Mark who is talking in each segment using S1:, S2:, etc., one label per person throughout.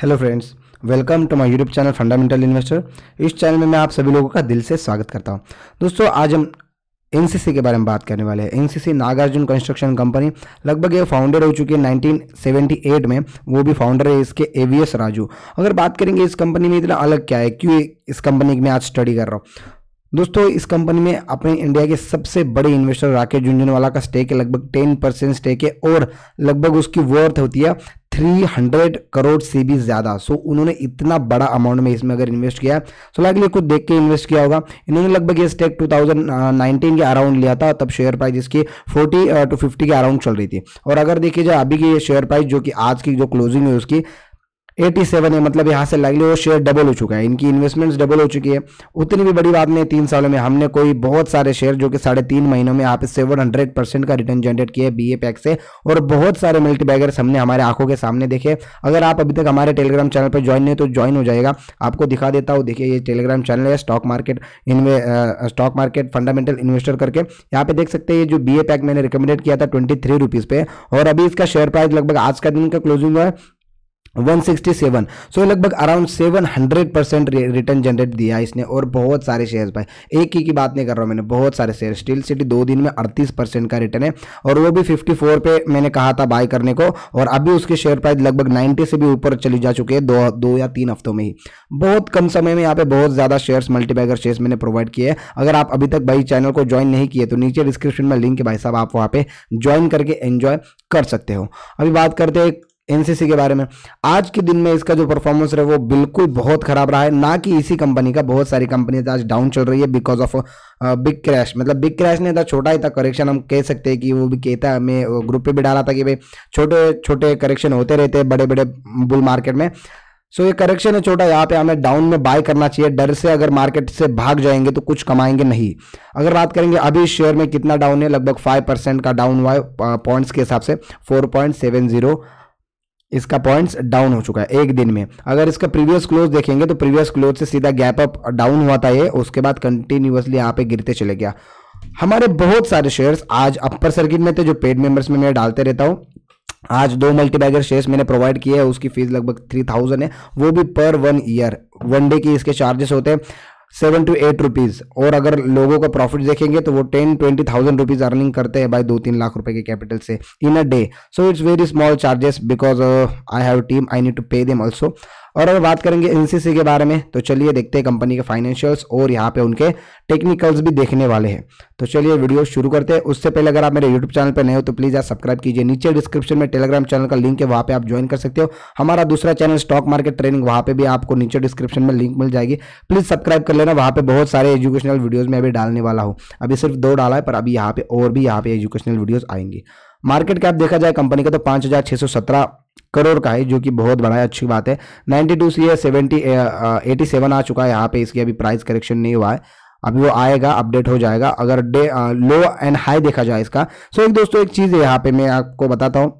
S1: Hello friends welcome to my YouTube channel fundamental investor इस channel में मैं आप सभी लोगों का दिल से स्वागत करता हूं दोस्तों आज हम एनसीसी के बारे में बात करने वाले हैं एनसीसी नागार्जुन कंस्ट्रक्शन कंपनी लगभग ये फाउंडर हो चुकी है 1978 में वो भी फाउंडर है इसके ए राजू अगर बात करेंगे इस कंपनी में इतना अलग क्या है क्यों इस कंपनी में आज स्टडी कर रहा हूँ दोस्तों इस कंपनी में अपने इंडिया के सबसे बड़े इन्वेस्टर राकेश झुंझुनवाला का स्टेक है लगभग टेन परसेंट स्टेक है और लगभग उसकी वर्थ होती है 300 करोड़ से भी ज़्यादा सो उन्होंने इतना बड़ा अमाउंट में इसमें अगर इन्वेस्ट किया सो लाइकली कुछ देख के इन्वेस्ट किया होगा इन्होंने लगभग ये स्टेक 2019 के अराउंड लिया था तब शेयर प्राइस इसकी 40 टू 50 के अराउंड चल रही थी और अगर देखिए जाए अभी की ये शेयर प्राइस जो कि आज की जो क्लोजिंग है उसकी एटी सेवन है मतलब यहाँ से लगली वो शेयर डबल हो चुका है इनकी इन्वेस्टमेंट्स डबल हो चुकी है उतनी भी बड़ी बात नहीं तीन सालों में हमने कोई बहुत सारे शेयर जो कि साढ़े तीन महीनों में आप सेवन हंड्रेड परसेंट का रिटर्न जनरेट किया है बी ए पैक से और बहुत सारे मल्टीबैगर्स हमने हमारे आंखों के सामने देखे अगर आप अभी तक हमारे टेलीग्राम चैनल पर ज्वाइन नहीं तो ज्वाइन हो जाएगा आपको दिखा देता हूँ देखिए ये टेलीग्राम चैनल है stock market stock market fundamental investor करके यहाँ पे देख सकते हैं ये जो बी ए पैक मैंने रिकमेंडेड किया था ट्वेंटी थ्री रुपीज पे और अभी इसका शेयर प्राइस लगभग आज का दिन का क्लोजिंग है 167 सो so, लगभग अराउंड 700 परसेंट रिटर्न जनरेट दिया इसने और बहुत सारे शेयर्स भाई एक ही की बात नहीं कर रहा हूँ मैंने बहुत सारे शेयर स्टील सिटी दो दिन में 38 परसेंट का रिटर्न है और वो भी 54 पे मैंने कहा था बाय करने को और अभी उसके शेयर प्राइस लगभग 90 से भी ऊपर चली जा चुके हैं दो दो या तीन हफ्तों में ही बहुत कम समय में यहाँ पे बहुत ज़्यादा शेयर्स मल्टीबैगर शेयर्स मैंने प्रोवाइड किए हैं अगर आप अभी तक भाई चैनल को ज्वाइन नहीं किए तो नीचे डिस्क्रिप्शन में लिंक है भाई साहब आप वहाँ पर ज्वाइन करके एन्जॉय कर सकते हो अभी बात करते हैं एनसीसी के बारे में आज के दिन में इसका जो परफॉर्मेंस रहा वो बिल्कुल बहुत खराब रहा है ना कि इसी कंपनी का बहुत सारी कंपनी आज डाउन चल रही है बिकॉज ऑफ बिग क्रैश मतलब बिग क्रैश ने था छोटा ही था करेक्शन हम कह सकते हैं कि वो भी कहता है हमें ग्रुप पे भी डाला था कि भाई छोटे छोटे करेक्शन होते रहते हैं बड़े बड़े बुल मार्केट में सो so, ये करेक्शन है छोटा यहाँ पे हमें डाउन में बाय करना चाहिए डर से अगर मार्केट से भाग जाएंगे तो कुछ कमाएंगे नहीं अगर बात करेंगे अभी शेयर में कितना डाउन है लगभग फाइव परसेंट का डाउन हुआ है पॉइंट्स के हिसाब से फोर पॉइंट सेवन जीरो इसका पॉइंट्स डाउन हो चुका है एक दिन में अगर इसका प्रीवियस क्लोज देखेंगे तो प्रीवियस क्लोज से सीधा गैप अप डाउन हुआ था ये उसके बाद कंटिन्यूसली यहाँ पे गिरते चले गया हमारे बहुत सारे शेयर्स आज अपर सर्किट में थे जो पेड मेंबर्स में मैं डालते रहता हूँ आज दो मल्टीबैगर शेयर्स मैंने प्रोवाइड किए हैं उसकी फीस लगभग थ्री थाउजेंड है वो भी पर वन ईयर वन डे की इसके चार्जेस होते हैं सेवन टू एट रुपीज़ और अगर लोगों का प्रॉफिट देखेंगे तो वो ten twenty thousand rupees earning करते हैं बाई दो तीन लाख रुपए के कैपिटल से in a day so it's very small charges because I have team I need to pay them also और अगर बात करेंगे एनसीसी के बारे में तो चलिए देखते हैं कंपनी के फाइनेंशियल्स और यहाँ पे उनके टेक्निकल्स भी देखने वाले हैं तो चलिए वीडियो शुरू करते हैं उससे पहले अगर आप मेरे यूट्यूब चैनल पर नए हो तो प्लीज़ आप सब्सक्राइब कीजिए नीचे डिस्क्रिप्शन में टेलीग्राम चैनल का लिंक है वहाँ पर आप ज्वाइन कर सकते हो हमारा दूसरा चैनल स्टॉक मार्केट ट्रेनिंग वहाँ पर भी आपको नीचे डिस्क्रिप्शन में लिंक मिल जाएगी प्लीज़ सब्सक्राइब कर लेना वहाँ पर बहुत सारे एजुकेशनल वीडियोज़ में अभी डालने वाला हूँ अभी सिर्फ दो डाला है पर अभी यहाँ पे और भी यहाँ पे एजुकेशनल वीडियोज़ आएंगे मार्केट कैप देखा जाए कंपनी का तो पांच हजार छह सौ सत्रह करोड़ का है जो कि बहुत बड़ा है अच्छी बात है 92 two C seventy eighty seven आ चुका है यहाँ पे इसकी अभी प्राइस करेक्शन नहीं हुआ है अभी वो आएगा अपडेट हो जाएगा अगर डे लो एंड हाई देखा जाए इसका सो एक दोस्तों एक चीज़ है यहाँ पे मैं आपको बताता हूँ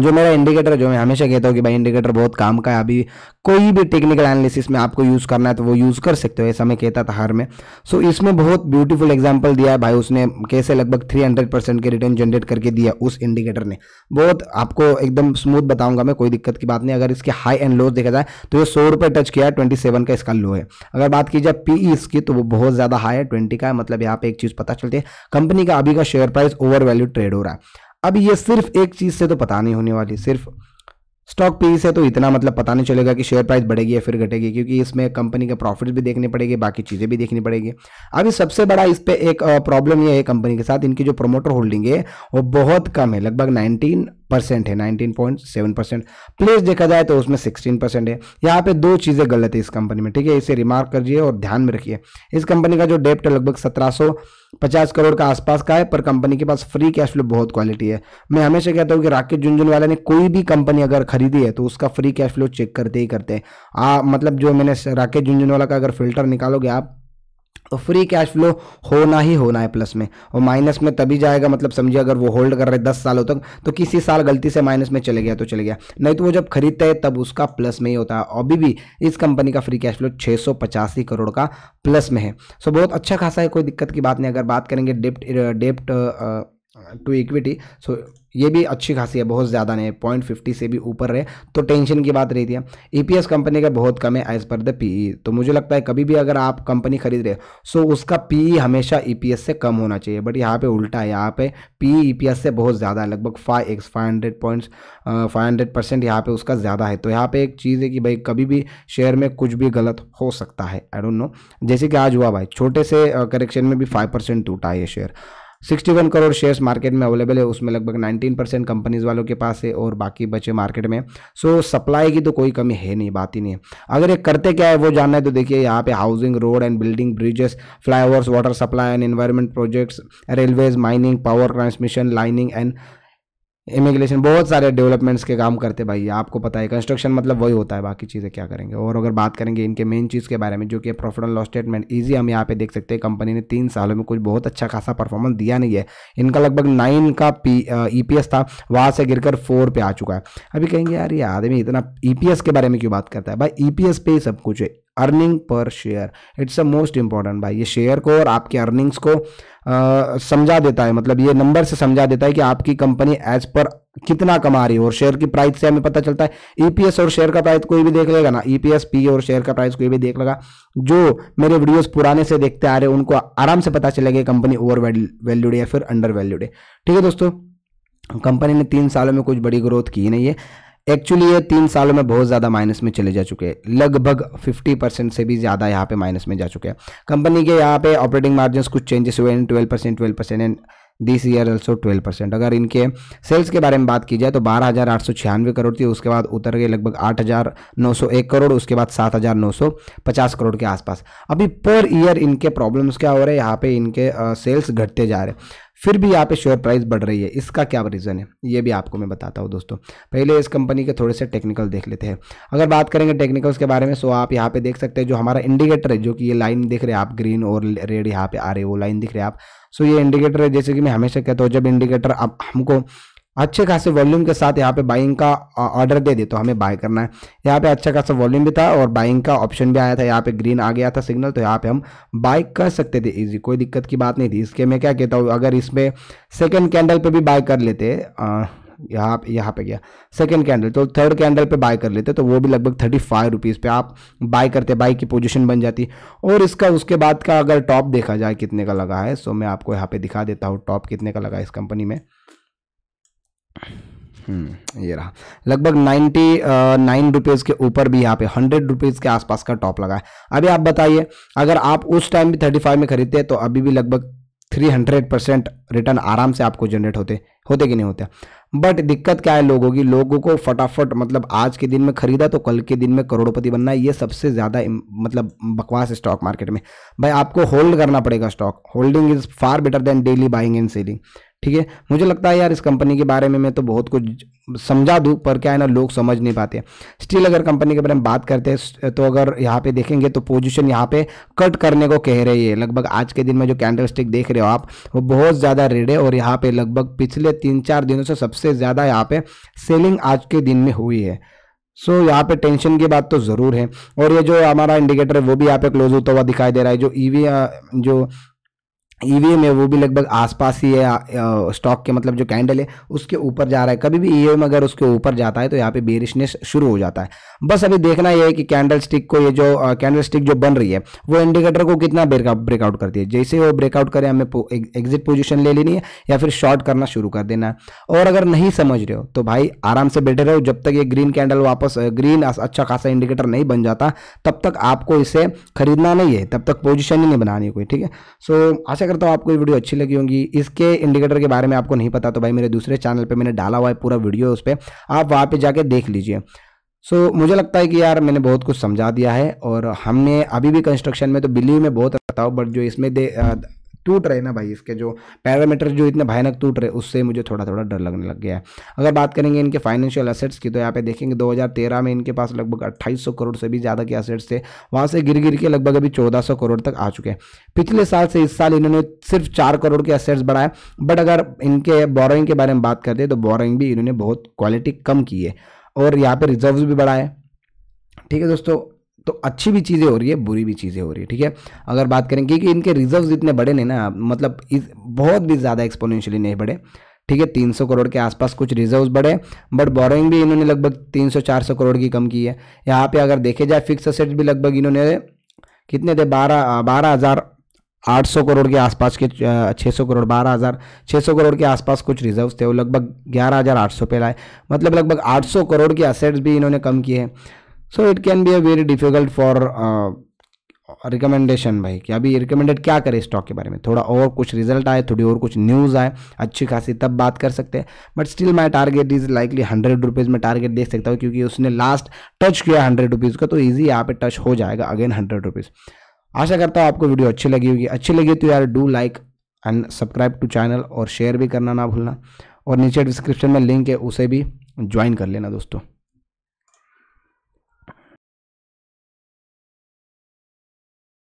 S1: जो मेरा इंडिकेटर जो मैं हमेशा कहता हूँ कि भाई इंडिकेटर बहुत काम का है अभी कोई भी टेक्निकल एनालिसिस में आपको यूज़ करना है तो वो यूज़ कर सकते हो ऐसा मैं कहता था हर में सो so, इसमें बहुत ब्यूटीफुल एग्जांपल दिया है भाई उसने कैसे लगभग 300 परसेंट के रिटर्न जनरेट करके दिया उस इंडिकेटर ने बहुत आपको एकदम स्मूथ बताऊंगा मैं कोई दिक्कत की बात नहीं अगर इसके हाई एंड लोज देखा जाए तो ये सौ रुपये टच किया है ट्वेंटी सेवन का इसका लो है अगर बात की जाए पी e इसकी तो वो बहुत ज़्यादा हाई है ट्वेंटी का मतलब यहाँ पे एक चीज़ पता चलती है कंपनी का अभी का share price over value trade हो रहा है अब ये सिर्फ एक चीज़ से तो पता नहीं होने वाली सिर्फ स्टॉक पी से तो इतना मतलब पता नहीं चलेगा कि शेयर प्राइस बढ़ेगी या फिर घटेगी क्योंकि इसमें कंपनी के प्रॉफिट भी देखने पड़ेंगे बाकी चीज़ें भी देखनी पड़ेगी अभी सबसे बड़ा इस पर एक प्रॉब्लम यह है कंपनी के साथ इनकी जो प्रोमोटर होल्डिंग है वो बहुत कम है लगभग नाइनटीन परसेंट है nineteen point seven percent place देखा जाए तो उसमें सिक्सटीन परसेंट है यहाँ पे दो चीज़ें गलत है इस कंपनी में ठीक है इसे रिमार्क करिए और ध्यान में रखिए इस कंपनी का जो डेप्ट है लगभग सत्रह पचास करोड़ का आसपास का है पर कंपनी के पास फ्री कैश फ्लो बहुत क्वालिटी है मैं हमेशा कहता हूँ कि राकेश झुंझुनवाला ने कोई भी कंपनी अगर खरीदी है तो उसका फ्री कैश फ्लो चेक करते ही करते हैं मतलब जो मैंने राकेश झुंझुनवाला का अगर फिल्टर निकालोगे आप तो फ्री कैश फ्लो होना ही होना है प्लस में और माइनस में तभी जाएगा मतलब समझिए अगर वो होल्ड कर रहे दस सालों तक तो किसी साल गलती से माइनस में चले गया तो चले गया नहीं तो वो जब खरीदते हैं तब उसका प्लस में ही होता है अभी भी इस कंपनी का फ्री कैश फ्लो छः करोड़ का प्लस में है सो बहुत अच्छा खासा है कोई दिक्कत की बात नहीं अगर बात करेंगे डेप्ट डेप्ट टू इक्विटी सो ये भी अच्छी खासी है बहुत ज़्यादा नहीं है पॉइंट फिफ्टी से भी ऊपर रहे तो टेंशन की बात रहती है ईपीएस e कंपनी का बहुत कम है एज़ पर द पीई तो मुझे लगता है कभी भी अगर आप कंपनी खरीद रहे हो सो उसका पीई e हमेशा ईपीएस e से कम होना चाहिए बट यहाँ पे उल्टा है यहाँ पे पीई ईपीएस से बहुत ज़्यादा है लगभग five X five hundred points five hundred percent यहाँ पर उसका ज़्यादा है तो यहाँ पर एक चीज़ है कि भाई कभी भी शेयर में कुछ भी गलत हो सकता है आई डोंट नो जैसे कि आज हुआ भाई छोटे से करेक्शन में भी फाइव परसेंट टूटा है ये शेयर 61 करोड़ शेयर्स मार्केट में अवेलेबल है उसमें लगभग 19 परसेंट कंपनीज वालों के पास है और बाकी बचे मार्केट में सो सप्लाई की तो कोई कमी है नहीं बात ही नहीं है अगर ये करते क्या है वो जानना है तो देखिए यहाँ पे housing road and building bridges flyovers water supply and environment projects railways mining power transmission lining and immigration बहुत सारे डेवलपमेंट्स के काम करते भाई आपको पता है कंस्ट्रक्शन मतलब वही होता है बाकी चीज़ें क्या करेंगे और अगर बात करेंगे इनके मेन चीज़ के बारे में जो कि profit and loss statement easy हम यहाँ पे देख सकते हैं कंपनी ने तीन सालों में कुछ बहुत अच्छा खासा परफॉर्मेंस दिया नहीं है इनका लगभग नाइन का पी ई e था वहाँ से कर फोर पे आ चुका है अभी कहेंगे यार ये आदमी इतना ई e के बारे में क्यों बात करता है भाई ई e पे ही सब कुछ है earning per share it's a most important भाई ये शेयर को और आपके अर्निंग्स को समझा देता है मतलब ये नंबर से समझा देता है कि आपकी कंपनी एज पर कितना कमा रही है और शेयर की प्राइस से हमें पता चलता है ईपीएस e और शेयर का प्राइस कोई भी देख लेगा ना ईपीएस e पी और शेयर का प्राइस कोई भी देख लेगा जो मेरे वीडियोस पुराने से देखते आ रहे हैं उनको आराम से पता चलेगा कंपनी ओवर वैल्यूड या फिर अंडर वैल्यूड है ठीक है दोस्तों कंपनी ने तीन सालों में कुछ बड़ी ग्रोथ की नहीं है एक्चुअली ये तीन सालों में बहुत ज़्यादा माइनस में चले जा चुके हैं लगभग 50 परसेंट से भी ज़्यादा यहाँ पे माइनस में जा चुके हैं कंपनी के यहाँ पे ऑपरेटिंग मार्जिन कुछ चेंजेस हुए हैं twelve percent twelve percent and this year also twelve percent अगर इनके सेल्स के बारे में बात की जाए तो बारह हज़ार आठ सौ छियानवे करोड़ थी उसके बाद उतर गए लगभग आठ हज़ार नौ सौ एक करोड़ उसके बाद सात हज़ार नौ सौ पचास करोड़ के आसपास अभी पर ईयर इनके प्रॉब्लम्स क्या हो रहे हैं यहाँ पे इनके सेल्स घटते जा रहे हैं फिर भी यहाँ पे शेयर प्राइस बढ़ रही है इसका क्या रीज़न है ये भी आपको मैं बताता हूँ दोस्तों पहले इस कंपनी के थोड़े से टेक्निकल देख लेते हैं अगर बात करेंगे टेक्निकल्स के बारे में सो आप यहाँ पे देख सकते हैं जो हमारा इंडिकेटर है जो कि ये लाइन दिख रहे हैं आप ग्रीन और रेड यहाँ पे आ रही है वो लाइन दिख रहे हैं आप सो ये इंडिकेटर है जैसे कि मैं हमेशा कहता हूँ जब इंडिकेटर आप हमको अच्छे खासे वॉल्यूम के साथ यहाँ पे बाइंग का ऑर्डर दे दे तो हमें बाय करना है यहाँ पे अच्छा खासा वॉल्यूम भी था और बाइंग का ऑप्शन भी आया था यहाँ पे ग्रीन आ गया था सिग्नल तो यहाँ पे हम बाय कर सकते थे इजी कोई दिक्कत की बात नहीं थी इसके मैं क्या कहता हूँ अगर इसमें सेकेंड कैंडल पे भी बाय कर लेते आ, यहाँ पे यहाँ पे गया सेकेंड कैंडल तो थर्ड कैंडल पे बाय कर लेते तो वो भी लगभग थर्टी फाइव रुपीज़ पे आप बाय करते बाई की पोजीशन बन जाती और इसका उसके बाद का अगर टॉप देखा जाए कितने का लगा है सो मैं आपको यहाँ पे दिखा देता हूँ टॉप कितने का लगा इस कंपनी में हम्म। ये रहा लगभग नाइन्टी नाइन रुपीज़ के ऊपर भी यहाँ पे हंड्रेड रुपीज़ के आसपास का टॉप लगा है अभी आप बताइए अगर आप उस टाइम भी थर्टी फाइव में खरीदते हैं तो अभी भी लगभग थ्री हंड्रेड परसेंट रिटर्न आराम से आपको जनरेट होते होते कि नहीं होते बट दिक्कत क्या है लोगों की लोगों को फटाफट मतलब आज के दिन में खरीदा तो कल के दिन में करोड़पति बनना है ये सबसे ज़्यादा मतलब बकवास स्टॉक मार्केट में भाई आपको होल्ड करना पड़ेगा stock holding is far better than daily buying and selling ठीक है मुझे लगता है यार इस कंपनी के बारे में मैं तो बहुत कुछ समझा दूँ पर क्या है ना लोग समझ नहीं पाते स्टिल अगर कंपनी के बारे में बात करते हैं तो अगर यहाँ पे देखेंगे तो पोजीशन यहाँ पे कट करने को कह रही है लगभग आज के दिन में जो कैंडल स्टिक देख रहे हो आप वो बहुत ज़्यादा रेड है और यहाँ पे लगभग पिछले तीन चार दिनों से सबसे ज़्यादा यहाँ पे सेलिंग आज के दिन में हुई है सो so, यहाँ पे टेंशन की बात तो ज़रूर है और ये जो हमारा इंडिकेटर है वो भी यहाँ पे क्लोज होता हुआ दिखाई दे रहा है जो ईवी e जो ईवीएम e है वो भी लगभग आसपास ही है स्टॉक के मतलब जो कैंडल है उसके ऊपर जा रहा है कभी भी ईवीएम e अगर उसके ऊपर जाता है तो यहाँ पे बेरिशनेस शुरू हो जाता है बस अभी देखना यह है कि कैंडल स्टिक को ये जो कैंडल स्टिक जो बन रही है वो इंडिकेटर को कितना ब्रेकआउट करती है जैसे वो ब्रेकआउट करे हमें एग्जिट पोजिशन ले लेनी है या फिर शॉर्ट करना शुरू कर देना है और अगर नहीं समझ रहे हो तो भाई आराम से बैठे रहो जब तक ये ग्रीन कैंडल वापस ग्रीन अच्छा खासा इंडिकेटर नहीं बन जाता तब तक आपको इसे खरीदना नहीं है तब तक पोजिशन ही नहीं बनानी कोई ठीक है सो आशा करता हूँ आपको ये वीडियो अच्छी लगी होंगी इसके इंडिकेटर के बारे में आपको नहीं पता तो भाई मेरे दूसरे चैनल पर मैंने डाला हुआ है पूरा वीडियो उस पर आप वहाँ पर जाके देख लीजिए सो so, मुझे लगता है कि यार मैंने बहुत कुछ समझा दिया है और हमने अभी भी कंस्ट्रक्शन में तो बिल्ली में बहुत रहता हूँ बट जो इसमें दे टूट रहे ना भाई इसके जो पैरामीटर जो इतने भयानक टूट रहे उससे मुझे थोड़ा थोड़ा डर लगने लग गया है अगर बात करेंगे इनके फाइनेंशियल असेट्स की तो यहाँ पे देखेंगे 2013 में इनके पास लगभग 2800 करोड़ से भी ज़्यादा के असेट्स थे वहाँ से गिर गिर के लगभग अभी चौदह करोड़ तक आ चुके हैं पिछले साल से इस साल इन्होंने सिर्फ चार करोड़ के असेट्स बढ़ाए बट अगर इनके बोरिंग के बारे में बात करते तो बोरइंग भी इन्होंने बहुत क्वालिटी कम की है और यहाँ पर रिजर्व भी बढ़ाए ठीक है दोस्तों तो अच्छी भी चीज़ें हो रही है बुरी भी चीज़ें हो रही है ठीक है अगर बात करें क्योंकि इनके रिजर्व इतने बड़े नहीं ना मतलब इस बहुत भी ज़्यादा एक्सपोनेंशियली नहीं बढ़े ठीक है 300 करोड़ के आसपास कुछ रिजर्व्स बढ़े बट बोरोइंग भी इन्होंने लगभग 300-400 करोड़ की कम की है यहाँ पे अगर देखे जाए फिक्स असेट्स भी लगभग इन्होंने कितने थे बारह बारह हज़ार आठ सौ करोड़ के आसपास के छः सौ करोड़ बारह हज़ार छः सौ करोड़ के आसपास कुछ रिजर्व्स थे वो लगभग ग्यारह हज़ार आठ सौ पे लाए मतलब लगभग आठ सौ करोड़ के असेट्स भी इन्होंने कम किए हैं so it can be a very difficult for recommendation भाई कि अभी रिकमेंडेड क्या करें स्टॉक के बारे में थोड़ा और कुछ रिजल्ट आए थोड़ी और कुछ न्यूज़ आए अच्छी खासी तब बात कर सकते हैं but still my target is likely hundred rupees में टारगेट देख सकता हूँ क्योंकि उसने लास्ट टच किया हंड्रेड रुपीज़ का तो ईजी यहाँ पे टच हो जाएगा अगेन हंड्रेड रुपीज़ आशा करता हूँ आपको वीडियो अच्छी लगी होगी अच्छी लगी तो यार do like and subscribe to channel और शेयर भी करना ना भूलना और नीचे डिस्क्रिप्शन में लिंक है उसे भी ज्वाइन कर लेना दोस्तों